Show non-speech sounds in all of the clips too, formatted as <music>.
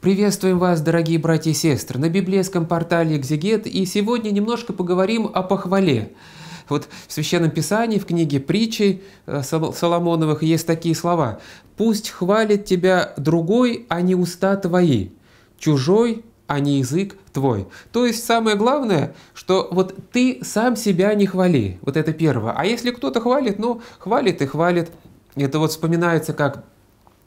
Приветствуем вас, дорогие братья и сестры, на библейском портале «Экзегет», и сегодня немножко поговорим о похвале. Вот в Священном Писании, в книге притчи э, Соломоновых есть такие слова. «Пусть хвалит тебя другой, а не уста твои, чужой, а не язык твой». То есть самое главное, что вот ты сам себя не хвали, вот это первое. А если кто-то хвалит, ну, хвалит и хвалит. Это вот вспоминается как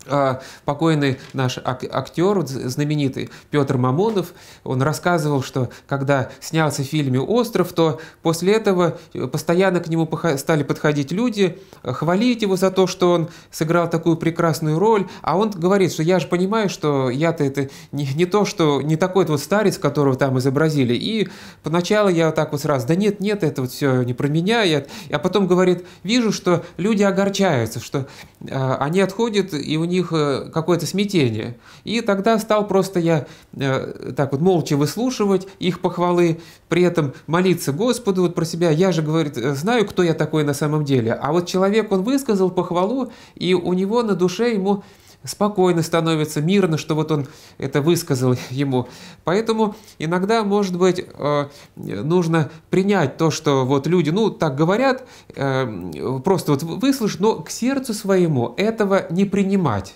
а, покойный наш актер, знаменитый Петр Мамонов, он рассказывал, что когда снялся в фильме «Остров», то после этого э, постоянно к нему стали подходить люди, э, хвалить его за то, что он сыграл такую прекрасную роль, а он говорит, что я же понимаю, что я-то это не, не то, что не такой вот старец, которого там изобразили, и поначалу я вот так вот сразу, да нет, нет, это вот все не про меня, я... а потом говорит, вижу, что люди огорчаются, что э, они отходят, и у них них э, какое-то смятение. И тогда стал просто я э, так вот молча выслушивать их похвалы, при этом молиться Господу вот про себя. Я же, говорит, э, знаю, кто я такой на самом деле. А вот человек, он высказал похвалу, и у него на душе ему спокойно становится, мирно, что вот он это высказал <laughs> ему. Поэтому иногда, может быть, э, нужно принять то, что вот люди, ну, так говорят, э, просто вот выслушать, но к сердцу своему этого не принимать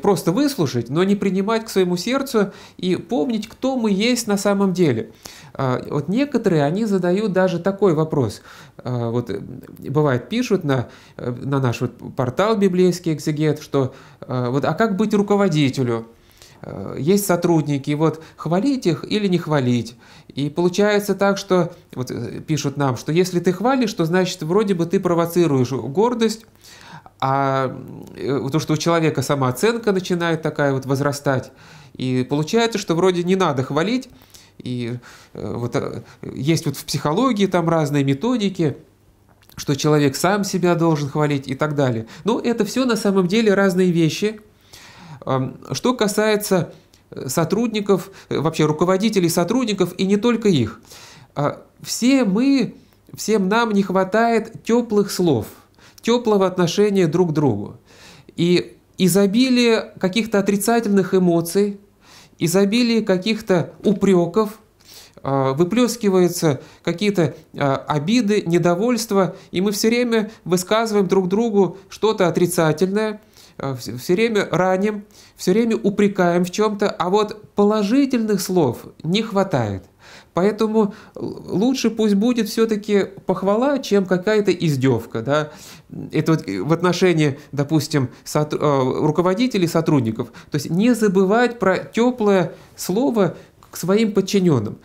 просто выслушать, но не принимать к своему сердцу и помнить, кто мы есть на самом деле. А, вот некоторые, они задают даже такой вопрос. А, вот э, бывает, пишут на, э, на наш вот портал библейский экзегет, что а, вот, а как быть руководителю? есть сотрудники, вот хвалить их или не хвалить. И получается так, что вот э, пишут нам, что если ты хвалишь, то значит вроде бы ты провоцируешь гордость, а э, то, что у человека самооценка начинает такая вот возрастать, и получается, что вроде не надо хвалить, и э, вот э, есть вот в психологии там разные методики, что человек сам себя должен хвалить и так далее. Но ну, это все на самом деле разные вещи. Эм, что касается сотрудников, вообще руководителей сотрудников и не только их. Все мы, всем нам не хватает теплых слов – теплого отношения друг к другу. И изобилие каких-то отрицательных эмоций, изобилие каких-то упреков, а, выплескиваются какие-то а, обиды, недовольства, и мы все время высказываем друг другу что-то отрицательное, а, все время раним, все время упрекаем в чем-то, а вот положительных слов не хватает. Поэтому лучше пусть будет все-таки похвала, чем какая-то издевка. Да? Это вот в отношении, допустим, сотруд... Э, руководителей, сотрудников. То есть не забывать про теплое слово к своим подчиненным.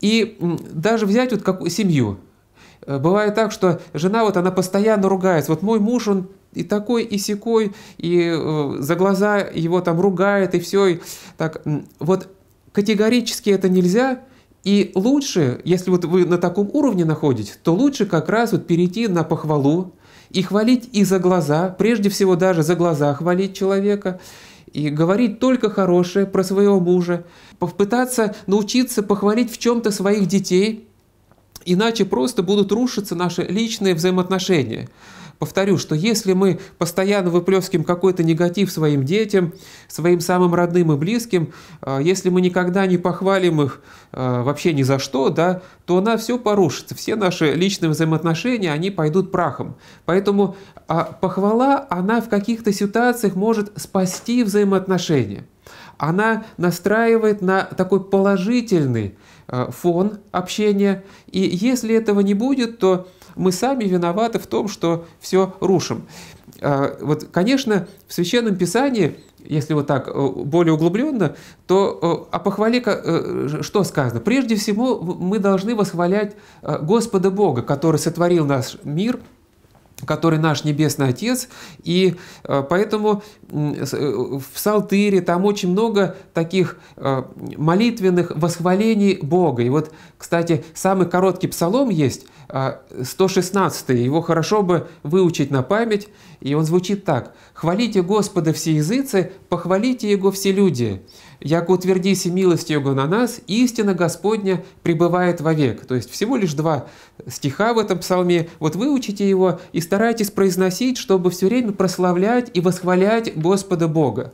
И даже взять вот какую семью. Э, бывает так, что жена вот она постоянно ругается. Вот мой муж, он и такой, и секой, и э, за глаза его там ругает, и все. И так, вот категорически это нельзя, и лучше, если вот вы на таком уровне находите, то лучше как раз вот перейти на похвалу и хвалить и за глаза, прежде всего даже за глаза хвалить человека, и говорить только хорошее про своего мужа, попытаться научиться похвалить в чем-то своих детей, иначе просто будут рушиться наши личные взаимоотношения. Повторю, что если мы постоянно выплескиваем какой-то негатив своим детям, своим самым родным и близким, э, если мы никогда не похвалим их э, вообще ни за что, да, то она все порушится. Все наши личные взаимоотношения, они пойдут прахом. Поэтому а, похвала, она в каких-то ситуациях может спасти взаимоотношения она настраивает на такой положительный э, фон общения. И если этого не будет, то мы сами виноваты в том, что все рушим. Э, вот, конечно, в Священном Писании, если вот так э, более углубленно, то о похвале что сказано? Прежде всего, мы должны восхвалять Господа Бога, который сотворил наш мир, который наш Небесный Отец, и поэтому Э, в Псалтыре, там очень много таких э, молитвенных восхвалений Бога. И вот, кстати, самый короткий псалом есть, 116 э, й его хорошо бы выучить на память, и он звучит так. «Хвалите Господа все языцы, похвалите Его все люди, яко утвердися милость Его на нас, истина Господня пребывает вовек». То есть всего лишь два стиха в этом псалме. Вот выучите его и старайтесь произносить, чтобы все время прославлять и восхвалять Господа Бога.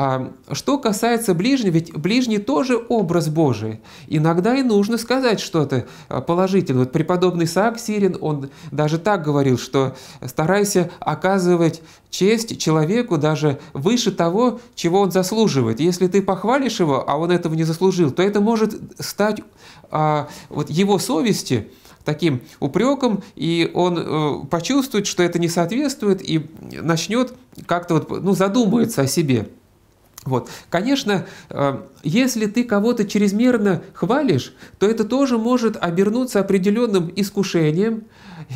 А, что касается ближнего, ведь ближний тоже образ Божий. Иногда и нужно сказать что-то а, положительное. Вот преподобный Саак Сирин, он даже так говорил, что старайся оказывать честь человеку даже выше того, чего он заслуживает. Если ты похвалишь его, а он этого не заслужил, то это может стать а, вот его совести – таким упреком, и он э, почувствует, что это не соответствует, и начнет как-то вот, ну, задумывается о себе. Вот. Конечно, э, если ты кого-то чрезмерно хвалишь, то это тоже может обернуться определенным искушением.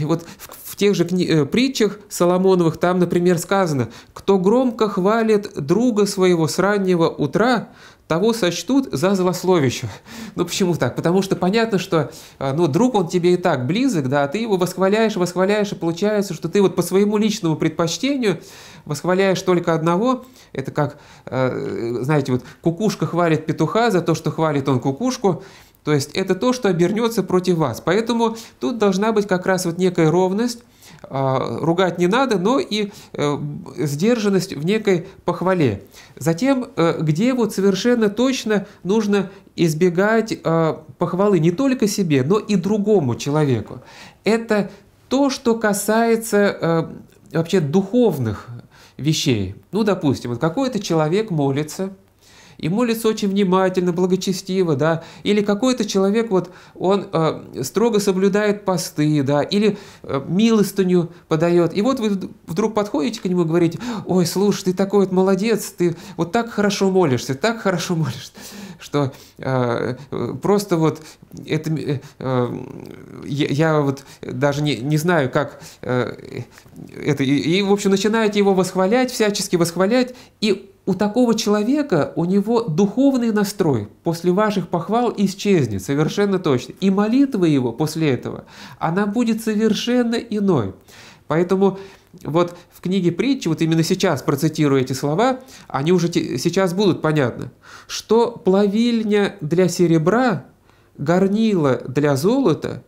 И вот в, в тех же э, притчах Соломоновых там, например, сказано, кто громко хвалит друга своего с раннего утра, того сочтут за злословищу. Ну почему так? Потому что понятно, что а, ну, друг он тебе и так близок, да, а ты его восхваляешь, восхваляешь, и получается, что ты вот по своему личному предпочтению восхваляешь только одного. Это как, э, знаете, вот кукушка хвалит петуха за то, что хвалит он кукушку, то есть это то, что обернется против вас. Поэтому тут должна быть как раз вот некая ровность, а, ругать не надо, но и э, сдержанность в некой похвале. Затем, э, где вот совершенно точно нужно избегать а, похвалы не только себе, но и другому человеку. Это то, что касается э, вообще духовных вещей. Ну, допустим, вот какой-то человек молится – и молится очень внимательно, благочестиво, да, или какой-то человек, вот, он э, строго соблюдает посты, да, или э, милостыню подает, и вот вы вдруг подходите к нему и говорите, ой, слушай, ты такой вот молодец, ты вот так хорошо молишься, так хорошо молишься, что э, просто вот это, э, э, я, я вот даже не, не знаю, как э, это, и, и, в общем, начинаете его восхвалять, всячески восхвалять, и у такого человека, у него духовный настрой после ваших похвал исчезнет совершенно точно. И молитва его после этого, она будет совершенно иной. Поэтому вот в книге притчи, вот именно сейчас процитирую эти слова, они уже сейчас будут понятны, что плавильня для серебра, горнила для золота,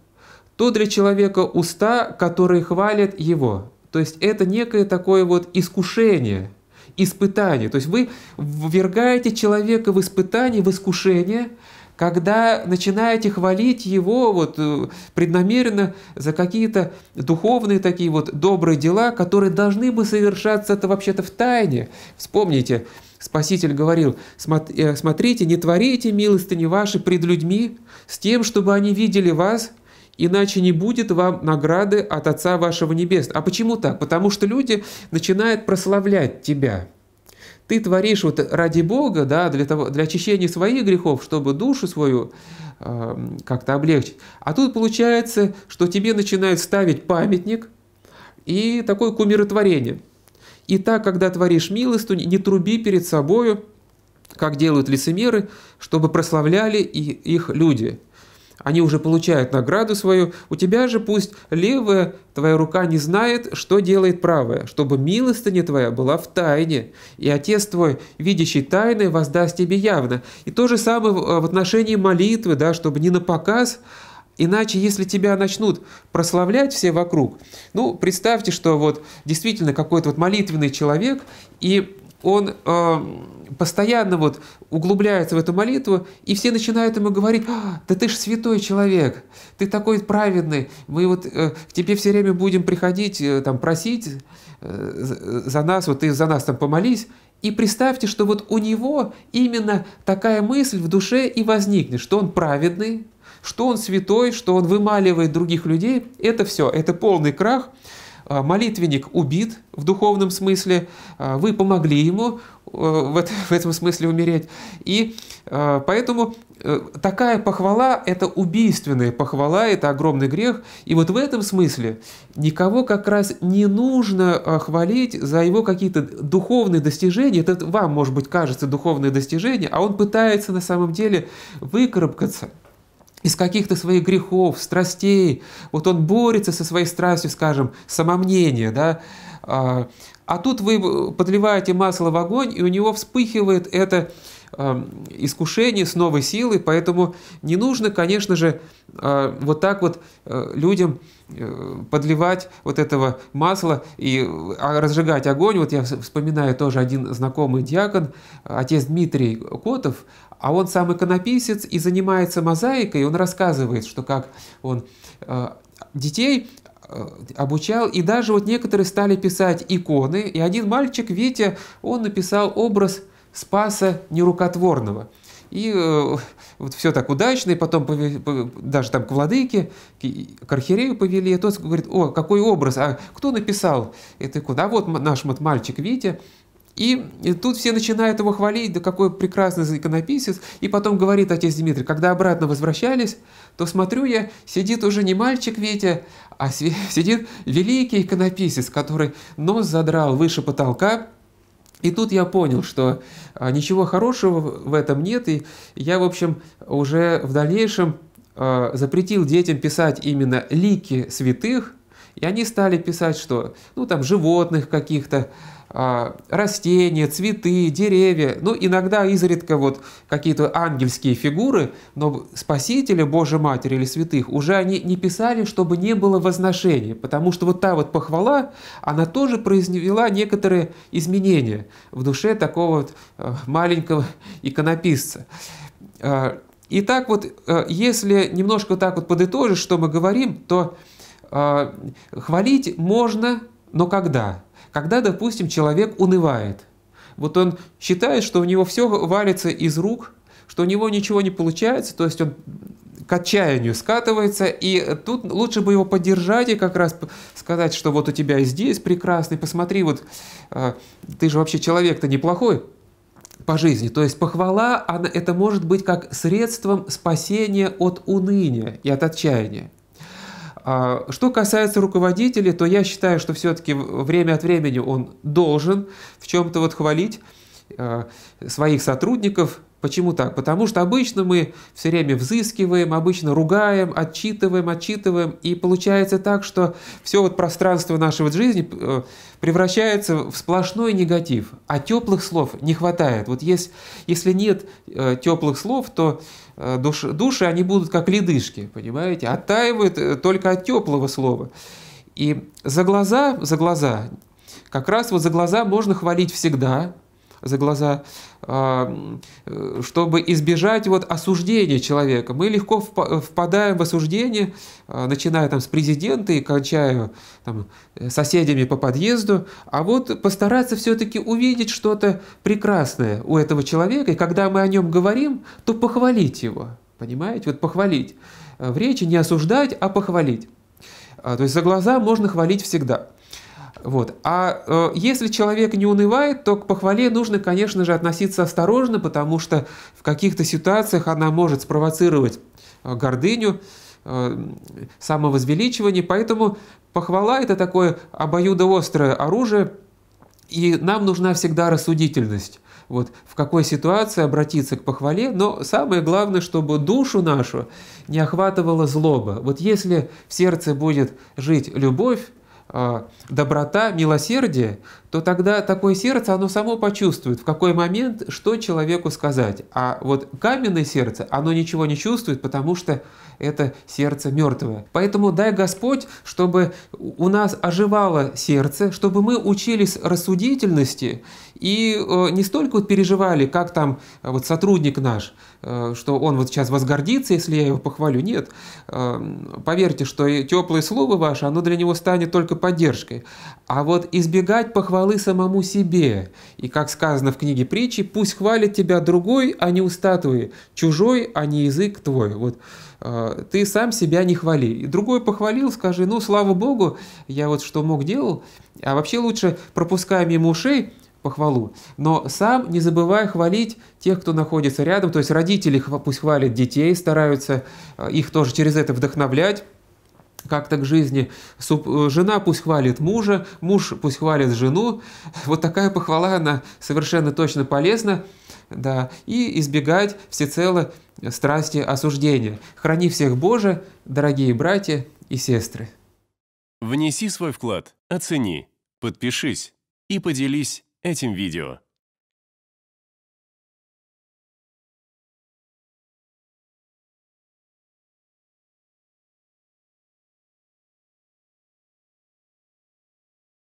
то для человека уста, которые хвалят его. То есть это некое такое вот искушение – испытание. То есть вы ввергаете человека в испытание, в искушение, когда начинаете хвалить его вот э, преднамеренно за какие-то духовные такие вот добрые дела, которые должны бы совершаться это вообще-то в тайне. Вспомните, Спаситель говорил, э, смотрите, не творите милостыни ваши пред людьми с тем, чтобы они видели вас – иначе не будет вам награды от Отца вашего Небесного. А почему так? Потому что люди начинают прославлять тебя. Ты творишь вот ради Бога, да, для, того, для очищения своих грехов, чтобы душу свою э, как-то облегчить. А тут получается, что тебе начинают ставить памятник и такое кумиротворение. И так, когда творишь милостыню, не труби перед собою, как делают лицемеры, чтобы прославляли их люди. Они уже получают награду свою, у тебя же пусть левая твоя рука не знает, что делает правая, чтобы милостыня твоя была в тайне, и Отец твой, видящий тайны, воздаст тебе явно». И то же самое в э, отношении молитвы, да, чтобы не на показ, Иначе, если тебя начнут прославлять все вокруг, ну, представьте, что вот действительно какой-то вот молитвенный человек, и он э, постоянно вот углубляется в эту молитву, и все начинают ему говорить, а, да ты же святой человек, ты такой праведный, мы вот э, к тебе все время будем приходить, э, там, просить э, за нас, вот ты за нас там помолись, и представьте, что вот у него именно такая мысль в душе и возникнет, что он праведный, что он святой, что он вымаливает других людей, это все, это полный крах, а, молитвенник убит в духовном смысле, а, вы помогли ему э, <laughs> в этом смысле умереть. И а, поэтому э, такая похвала – это убийственная похвала, это огромный грех. И вот в этом смысле никого как раз не нужно хвалить за его какие-то духовные достижения. Это вам, может быть, кажется духовное достижение, а он пытается на самом деле выкарабкаться – из каких-то своих грехов, страстей. Вот он борется со своей страстью, скажем, самомнение, да. А, а тут вы подливаете масло в огонь, и у него вспыхивает это а, искушение с новой силой, поэтому не нужно, конечно же, а, вот так вот людям э, подливать вот этого масла и разжигать огонь. Вот я вспоминаю тоже один знакомый диакон, отец Дмитрий Котов, а он сам иконописец и занимается мозаикой, он рассказывает, что как он э, детей э, обучал, и даже вот некоторые стали писать иконы, и один мальчик, Витя, он написал образ Спаса Нерукотворного. И э, вот все так удачно, и потом пове, даже там к владыке, к, к архиерею повели, и тот говорит, о, какой образ, а кто написал эту икону? А вот наш вот мальчик Витя и, тут все начинают его хвалить, да какой прекрасный иконописец. И потом говорит отец Дмитрий, когда обратно возвращались, то смотрю я, сидит уже не мальчик Витя, а <laughs> сидит великий иконописец, который нос задрал выше потолка, и тут я понял, что а, ничего хорошего в этом нет, и я, в общем, уже в дальнейшем а, запретил детям писать именно лики святых, и они стали писать, что, ну, там, животных каких-то, а, растения, цветы, деревья, ну, иногда изредка вот какие-то ангельские фигуры, но Спасителя, Божьей Матери или святых уже они не писали, чтобы не было возношения, потому что вот та вот похвала, она тоже произвела некоторые изменения в душе такого вот э, маленького иконописца. А, и так вот, э, если немножко так вот подытожить, что мы говорим, то а, хвалить можно, но когда – когда, допустим, человек унывает, вот он считает, что у него все валится из рук, что у него ничего не получается, то есть он к отчаянию скатывается, и тут лучше бы его поддержать и как раз сказать, что вот у тебя и здесь прекрасный, посмотри, вот а, ты же вообще человек-то неплохой по жизни. То есть похвала, она, это может быть как средством спасения от уныния и от отчаяния. А что касается руководителей, то я считаю, что все-таки время от времени он должен в чем-то вот хвалить э, своих сотрудников. Почему так? Потому что обычно мы все время взыскиваем, обычно ругаем, отчитываем, отчитываем, и получается так, что все вот пространство нашей вот жизни э, превращается в сплошной негатив, а теплых слов не хватает. Вот если, если нет э, теплых слов, то Э, души, души, они будут как ледышки, понимаете, оттаивают э, только от теплого слова. И за глаза, за глаза, как раз вот за глаза можно хвалить всегда, за глаза, а, чтобы избежать вот осуждения человека. Мы легко впадаем в осуждение, а, начиная там с президента и кончая там, соседями по подъезду, а вот постараться все-таки увидеть что-то прекрасное у этого человека, и когда мы о нем говорим, то похвалить его, понимаете, вот похвалить. Э, в речи не осуждать, а похвалить. А, то есть за глаза можно хвалить всегда. Вот. А э, если человек не унывает, то к похвале нужно, конечно же, относиться осторожно, потому что в каких-то ситуациях она может спровоцировать э, гордыню, э, самовозвеличивание. Поэтому похвала – это такое обоюдоострое оружие, и нам нужна всегда рассудительность. Вот в какой ситуации обратиться к похвале, но самое главное, чтобы душу нашу не охватывала злоба. Вот если в сердце будет жить любовь, а, доброта, милосердие, то тогда такое сердце, оно само почувствует, в какой момент что человеку сказать. А вот каменное сердце, оно ничего не чувствует, потому что это сердце мертвое. Поэтому дай Господь, чтобы у нас оживало сердце, чтобы мы учились рассудительности, и э, не столько вот переживали, как там э, вот сотрудник наш, э, что он вот сейчас возгордится, если я его похвалю. Нет, поверьте, что теплое слово ваше, оно для него станет только поддержкой. А вот избегать похвалы самому себе. И как сказано в книге притчи, пусть хвалит тебя другой, а не уста твои, чужой, а не язык твой. Вот ты сам себя не хвали. И другой похвалил, скажи, ну, слава богу, я вот что мог делал. А вообще лучше пропускаем ему ушей, похвалу. Но сам не забывай хвалить тех, кто находится рядом. То есть родители пусть хвалят детей, стараются э, их тоже через это вдохновлять как-то к жизни. Э, жена пусть хвалит мужа, муж пусть хвалит жену. <laughs> Вот такая похвала, она совершенно точно полезна. Да, и избегать всецело страсти осуждения. Храни всех Боже, дорогие братья и сестры. Внеси свой вклад, оцени, подпишись и поделись этим видео.